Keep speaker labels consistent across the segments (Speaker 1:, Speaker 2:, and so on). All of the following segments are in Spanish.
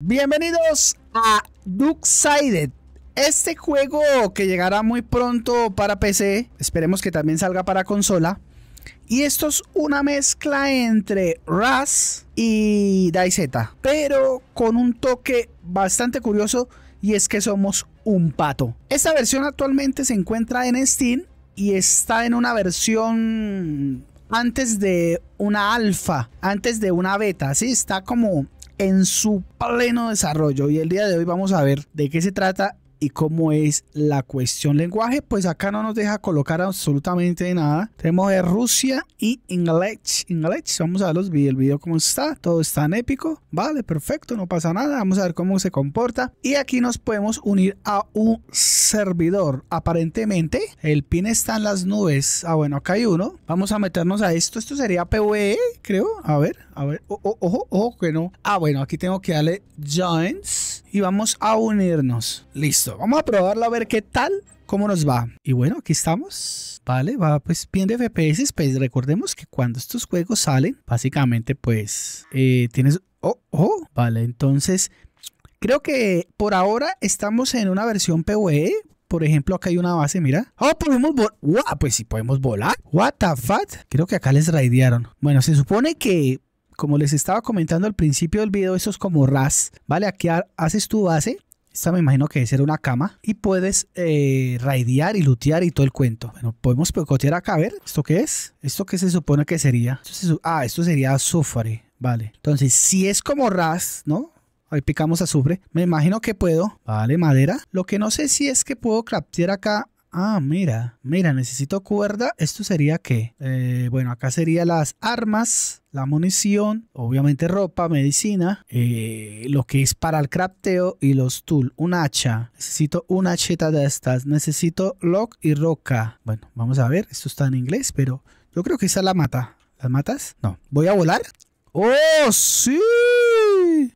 Speaker 1: Bienvenidos a Side. este juego que llegará muy pronto para PC, esperemos que también salga para consola. Y esto es una mezcla entre Raz y DayZ, pero con un toque bastante curioso y es que somos un pato. Esta versión actualmente se encuentra en Steam y está en una versión antes de una alfa, antes de una beta, así Está como en su pleno desarrollo y el día de hoy vamos a ver de qué se trata y cómo es la cuestión lenguaje, pues acá no nos deja colocar absolutamente nada. Tenemos de Rusia y English. English, vamos a ver los el video cómo está, todo está en épico, vale, perfecto, no pasa nada, vamos a ver cómo se comporta. Y aquí nos podemos unir a un servidor, aparentemente el pin está en las nubes, ah bueno, acá hay uno, vamos a meternos a esto, esto sería PVE, creo, a ver, a ver, ojo, ojo que no, ah bueno, aquí tengo que darle Giants y vamos a unirnos. Listo, vamos a probarlo a ver qué tal, cómo nos va. Y bueno, aquí estamos. Vale, va pues bien de FPS, pues recordemos que cuando estos juegos salen, básicamente pues eh, tienes... Oh, oh, vale, entonces creo que por ahora estamos en una versión PvE. Por ejemplo, acá hay una base, mira. Oh, podemos volar. pues sí podemos volar. What the fuck. Creo que acá les raidearon. Bueno, se supone que como les estaba comentando al principio del video, esto es como RAS, ¿vale? Aquí haces tu base, esta me imagino que debe ser una cama, y puedes eh, raidear y lutear y todo el cuento. Bueno, podemos picotear acá, a ver, ¿esto qué es? ¿Esto qué se supone que sería? ah, esto sería azufre, vale. Entonces, si es como RAS, ¿no? Ahí picamos azufre. Me imagino que puedo. Vale, madera. Lo que no sé si es que puedo craftear acá Ah, mira, mira, necesito cuerda. ¿Esto sería qué? Eh, bueno, acá sería las armas, la munición, obviamente ropa, medicina, eh, lo que es para el crafteo y los tools Un hacha. Necesito una hacheta de estas. Necesito lock y roca. Bueno, vamos a ver. Esto está en inglés, pero yo creo que esa la mata. ¿Las matas? No. Voy a volar ¡Oh, sí!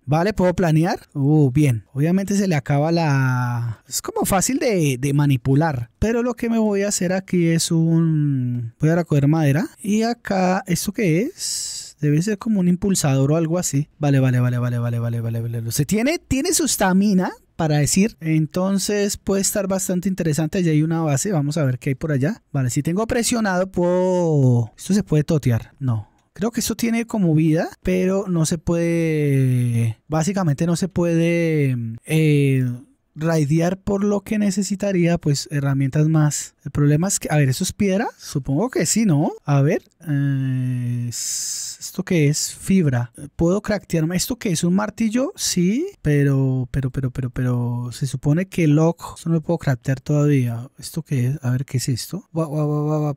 Speaker 1: Vale, ¿puedo planear? Uh, bien. Obviamente se le acaba la... Es como fácil de, manipular. Pero lo que me voy a hacer aquí es un... Voy a recoger madera. Y acá, ¿esto qué es? Debe ser como un impulsador o algo así. Vale, vale, vale, vale, vale, vale, vale, vale. Se tiene, tiene su stamina para decir. Entonces puede estar bastante interesante. Allí hay una base. Vamos a ver qué hay por allá. Vale, si tengo presionado, puedo... Esto se puede totear. No. Creo que eso tiene como vida, pero no se puede, básicamente no se puede eh, raidear por lo que necesitaría, pues herramientas más. El problema es que, a ver, ¿eso es piedra? Supongo que sí, ¿no? A ver, eh, ¿esto qué es? Fibra. ¿Puedo craftearme? ¿Esto qué es? ¿Un martillo? Sí, pero, pero, pero, pero, pero, se supone que lock, esto no lo puedo craftear todavía. ¿Esto qué es? A ver, ¿qué es esto?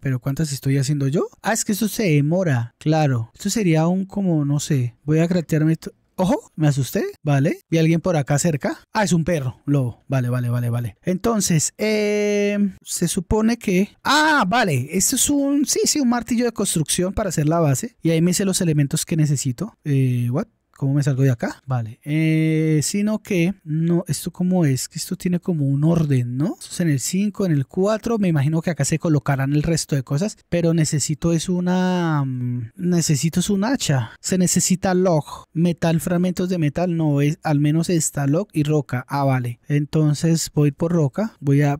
Speaker 1: pero ¿cuántas estoy haciendo yo? Ah, es que esto se demora, claro. Esto sería un como, no sé, voy a craftearme esto Ojo, me asusté, vale. Vi a alguien por acá cerca. Ah, es un perro, lobo. Vale, vale, vale, vale. Entonces, em, se supone que... Ah, vale, esto es un... Sí, sí, un martillo de construcción para hacer la base. Y ahí me hice los elementos que necesito. Eh, what? ¿Cómo me salgo de acá? Vale. Eh, sino que, no, esto como es, que esto tiene como un orden, ¿no? en el 5, en el 4, me imagino que acá se colocarán el resto de cosas, pero necesito es una, mm, necesito es un hacha, se necesita log, metal, fragmentos de metal, no, es, al menos está log y roca, ah, vale. Entonces voy por roca, voy a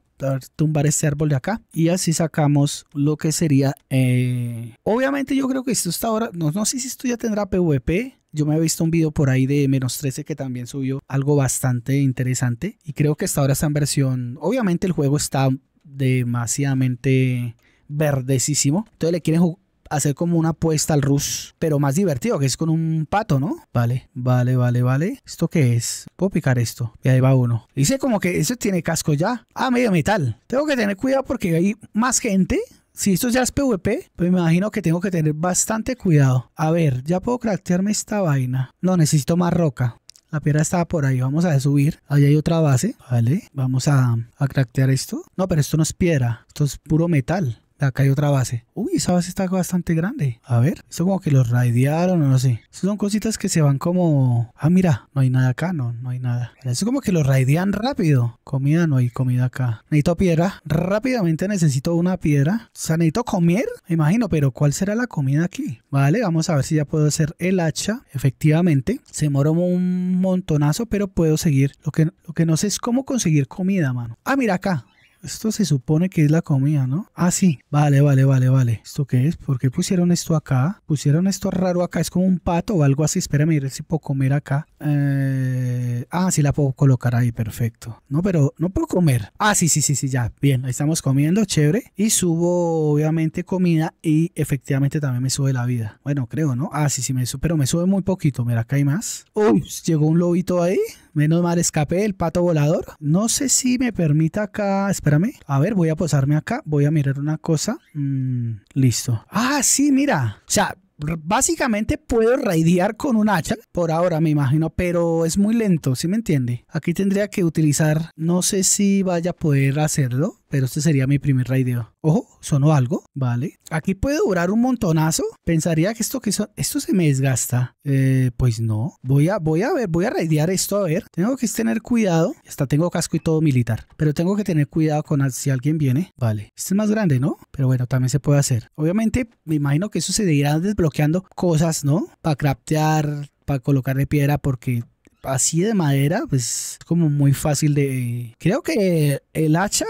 Speaker 1: tumbar este árbol de acá y así sacamos lo que sería eh, obviamente yo creo que esto está ahora no, no sé si esto ya tendrá pvp yo me he visto un video por ahí de menos 13 que también subió algo bastante interesante y creo que hasta ahora está en versión, obviamente el juego está demasiadamente verdecísimo, entonces le quieren hacer como una apuesta al Rus, pero más divertido, que es con un pato, ¿no? Vale, vale, vale, vale. ¿Esto qué es? Puedo picar esto. Y ahí va uno. Dice como que eso tiene casco ya. Ah, medio metal. Tengo que tener cuidado porque hay más gente si esto ya es PvP, pues me imagino que tengo que tener bastante cuidado. A ver, ya puedo craftearme esta vaina. No, necesito más roca. La piedra estaba por ahí, vamos a subir. Ahí hay otra base, ¿vale? Vamos a, a craftear esto. No, pero esto no es piedra, esto es puro metal acá hay otra base. Uy, esa base está bastante grande. A ver, Eso como que lo raidearon, o no sé. son cositas que se van como... Ah, mira, no hay nada acá, no, no hay nada. Eso como que lo raidean rápido. Comida, no hay comida acá. Necesito piedra. Rápidamente necesito una piedra. O sea, necesito comer, me imagino, pero ¿cuál será la comida aquí? Vale, vamos a ver si ya puedo hacer el hacha. Efectivamente, se moró un montonazo, pero puedo seguir. Lo que, lo que no sé es cómo conseguir comida, mano. Ah, mira acá. Esto se supone que es la comida, ¿no? Ah, sí. Vale, vale, vale, vale. ¿Esto qué es? ¿Por qué pusieron esto acá? Pusieron esto raro acá. Es como un pato o algo así. Espérame, a ver si puedo comer acá. Eh, ah, sí la puedo colocar ahí. Perfecto. No, pero no puedo comer. Ah, sí, sí, sí, sí, ya. Bien, ahí estamos comiendo. Chévere. Y subo, obviamente, comida. Y efectivamente también me sube la vida. Bueno, creo, ¿no? Ah, sí, sí, me sube. Pero me sube muy poquito. Mira, acá hay más. Uy, llegó un lobito ahí. Menos mal escapé, el pato volador. No sé si me permita acá, espérame. A ver, voy a posarme acá, voy a mirar una cosa. Mm, listo. Ah, sí, mira. O sea, básicamente puedo raidear con un hacha por ahora me imagino pero es muy lento ¿sí me entiende? aquí tendría que utilizar no sé si vaya a poder hacerlo pero este sería mi primer raideo. Ojo, sonó algo, ¿vale? Aquí puede durar un montonazo. Pensaría que esto que son, esto se me desgasta. Eh, pues no. Voy a, voy a ver, voy a raidear esto a ver. Tengo que tener cuidado. Hasta tengo casco y todo militar. Pero tengo que tener cuidado con si alguien viene. Vale. Este es más grande, ¿no? Pero bueno, también se puede hacer. Obviamente, me imagino que eso se irá desbloqueando cosas, ¿no? Para craftear, para colocar de piedra, porque así de madera, pues es como muy fácil de... Creo que el hacha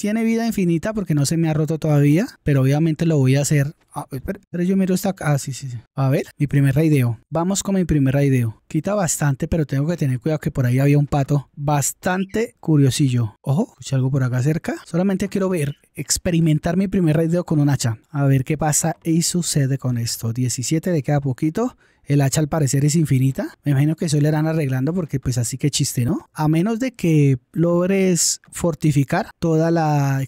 Speaker 1: tiene vida infinita porque no se me ha roto todavía, pero obviamente lo voy a hacer. Ah, pero, yo miro esta ah, sí, sí, sí. A ver, mi primer raideo. Vamos con mi primer raideo. Quita bastante, pero tengo que tener cuidado que por ahí había un pato bastante curiosillo. Ojo, escuché algo por acá cerca. Solamente quiero ver, experimentar mi primer raideo con un hacha. A ver qué pasa y sucede con esto. 17 de cada poquito. El hacha al parecer es infinita. Me imagino que eso le harán arreglando porque pues así que chiste, ¿no? A menos de que logres fortificar toda la,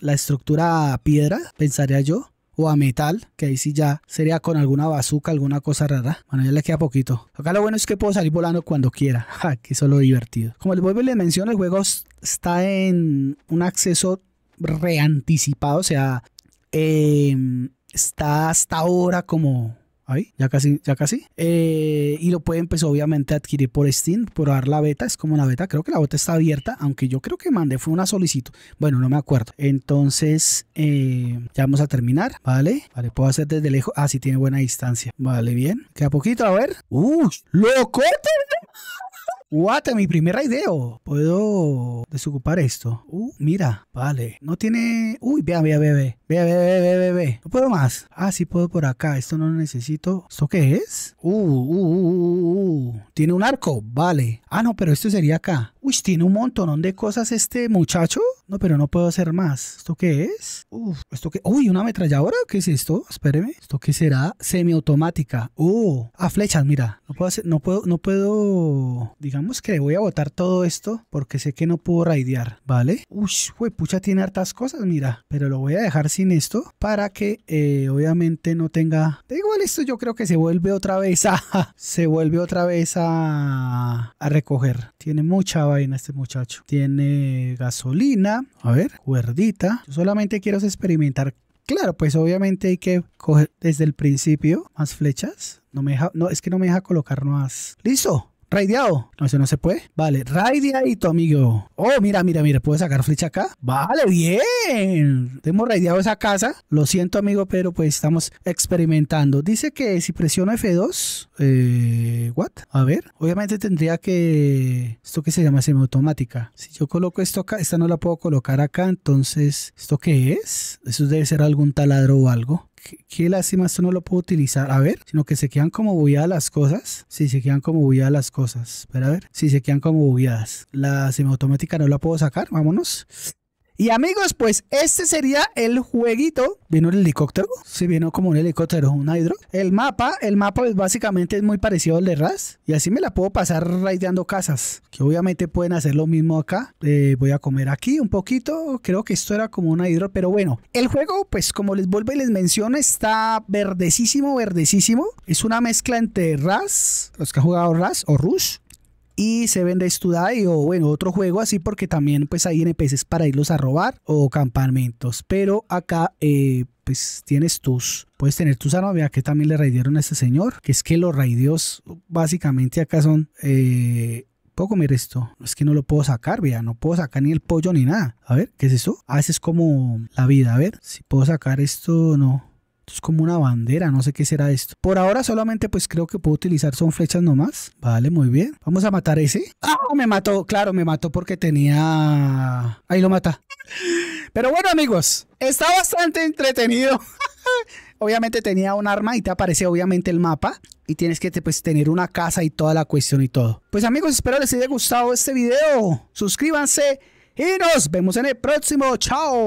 Speaker 1: la estructura a piedra, pensaría yo, o a metal, que ahí sí ya sería con alguna bazuca, alguna cosa rara. Bueno, ya le queda poquito. Acá lo bueno es que puedo salir volando cuando quiera, ja, que eso lo divertido. Como les vuelvo le les el juego está en un acceso reanticipado, o sea, em, está hasta ahora como Ahí, ya casi, ya casi. Eh, y lo pueden, pues, obviamente adquirir por Steam, probar la beta. Es como una beta, creo que la beta está abierta, aunque yo creo que mandé, fue una solicitud. Bueno, no me acuerdo. Entonces, eh, ya vamos a terminar, ¿vale? Vale, puedo hacer desde lejos. Ah, sí, tiene buena distancia. Vale, bien. Queda poquito, a ver. ¡Uh! ¡Lo corto! What, mi primera idea. Puedo desocupar esto. Uh, mira, vale. No tiene. Uy, vea, vea, vea, vea. Vea, vea, vea, vea, No puedo más. Ah, sí puedo por acá. Esto no lo necesito. ¿Esto qué es? Uh, uh, uh, uh, Tiene un arco. Vale. Ah, no, pero esto sería acá. Uy, tiene un montón de cosas este muchacho. No, pero no puedo hacer más. ¿Esto qué es? Uf, ¿esto qué? Uy, ¿una ametralladora? ¿Qué es esto? Espéreme. ¿Esto qué será? Semiautomática. Oh, a flechas, mira. No puedo hacer, no puedo, no puedo. Digamos que voy a botar todo esto porque sé que no puedo raidear, ¿vale? Uy, pucha, tiene hartas cosas, mira. Pero lo voy a dejar sin esto para que eh, obviamente no tenga. De igual, esto yo creo que se vuelve otra vez a. se vuelve otra vez a. a recoger. Tiene mucha vaina este muchacho. Tiene gasolina a ver, cuerdita. solamente quiero experimentar. Claro, pues obviamente hay que coger desde el principio más flechas. No me deja, no, es que no me deja colocar más. Listo. Raideado. No, eso no se puede. Vale, raideadito, amigo. Oh, mira, mira, mira, puedo sacar flecha acá. Vale, bien. Hemos raideado esa casa. Lo siento, amigo, pero pues estamos experimentando. Dice que si presiono F2, eh, what? A ver, obviamente tendría que, esto que se llama semiautomática. Si yo coloco esto acá, esta no la puedo colocar acá, entonces, ¿esto qué es? Eso debe ser algún taladro o algo qué, lástima, esto no lo puedo utilizar. A ver, sino que se quedan como bugueadas las cosas. Sí, se quedan como bugueadas las cosas. Espera a ver, si sí, se quedan como bugueadas. La semiautomática no la puedo sacar, vámonos. Y amigos, pues este sería el jueguito. Vino el helicóptero. Sí, vino como un helicóptero, un hidro. El mapa, el mapa pues, básicamente es muy parecido al de Raz. Y así me la puedo pasar raideando casas. Que obviamente pueden hacer lo mismo acá. Eh, voy a comer aquí un poquito. Creo que esto era como un hidro, Pero bueno, el juego, pues como les vuelvo y les menciono, está verdecísimo, verdecísimo. Es una mezcla entre Raz, los que han jugado Raz o Rush y se vende Studai o bueno, otro juego así porque también pues hay NPCs para irlos a robar o campamentos. Pero acá eh, pues tienes tus, puedes tener tus armas. Vea que también le raidieron a este señor, que es que los raideos básicamente acá son... Eh, puedo comer esto. Es que no lo puedo sacar, vea, no puedo sacar ni el pollo ni nada. A ver, ¿qué es eso? Ah, ese es como la vida. A ver, si puedo sacar esto, no es como una bandera, no sé qué será esto. Por ahora solamente pues creo que puedo utilizar son flechas nomás. Vale, muy bien. Vamos a matar ese. Ah, me mató, claro, me mató porque tenía... Ahí lo mata. Pero bueno amigos, está bastante entretenido. obviamente tenía un arma y te aparece obviamente el mapa y tienes que pues, tener una casa y toda la cuestión y todo. Pues amigos, espero les haya gustado este video. Suscríbanse y nos vemos en el próximo. Chao.